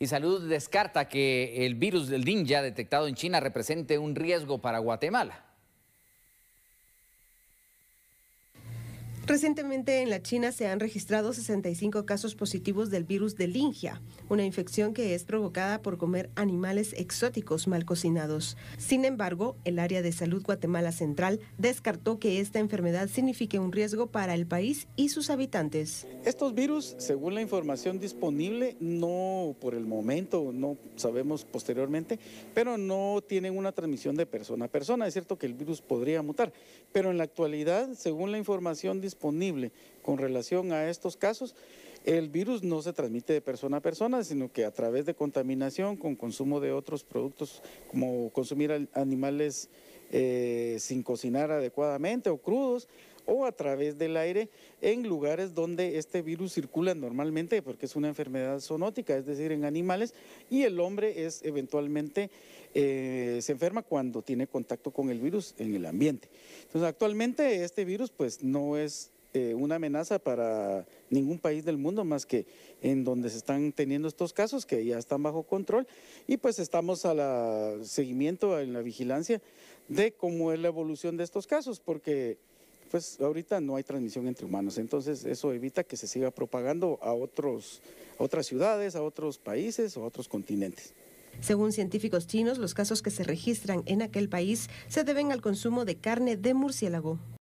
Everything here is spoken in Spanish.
Y Salud descarta que el virus del ninja detectado en China represente un riesgo para Guatemala. Recientemente en la China se han registrado 65 casos positivos del virus de lingia, una infección que es provocada por comer animales exóticos mal cocinados. Sin embargo, el área de salud Guatemala Central descartó que esta enfermedad signifique un riesgo para el país y sus habitantes. Estos virus, según la información disponible, no por el momento, no sabemos posteriormente, pero no tienen una transmisión de persona a persona. Es cierto que el virus podría mutar, pero en la actualidad, según la información disponible, con relación a estos casos, el virus no se transmite de persona a persona, sino que a través de contaminación con consumo de otros productos, como consumir animales eh, sin cocinar adecuadamente o crudos o a través del aire en lugares donde este virus circula normalmente, porque es una enfermedad zoonótica, es decir, en animales, y el hombre es eventualmente eh, se enferma cuando tiene contacto con el virus en el ambiente. Entonces, actualmente este virus pues no es eh, una amenaza para ningún país del mundo más que en donde se están teniendo estos casos que ya están bajo control y pues estamos a la seguimiento, en la vigilancia de cómo es la evolución de estos casos porque pues ahorita no hay transmisión entre humanos, entonces eso evita que se siga propagando a, otros, a otras ciudades, a otros países o a otros continentes. Según científicos chinos, los casos que se registran en aquel país se deben al consumo de carne de murciélago.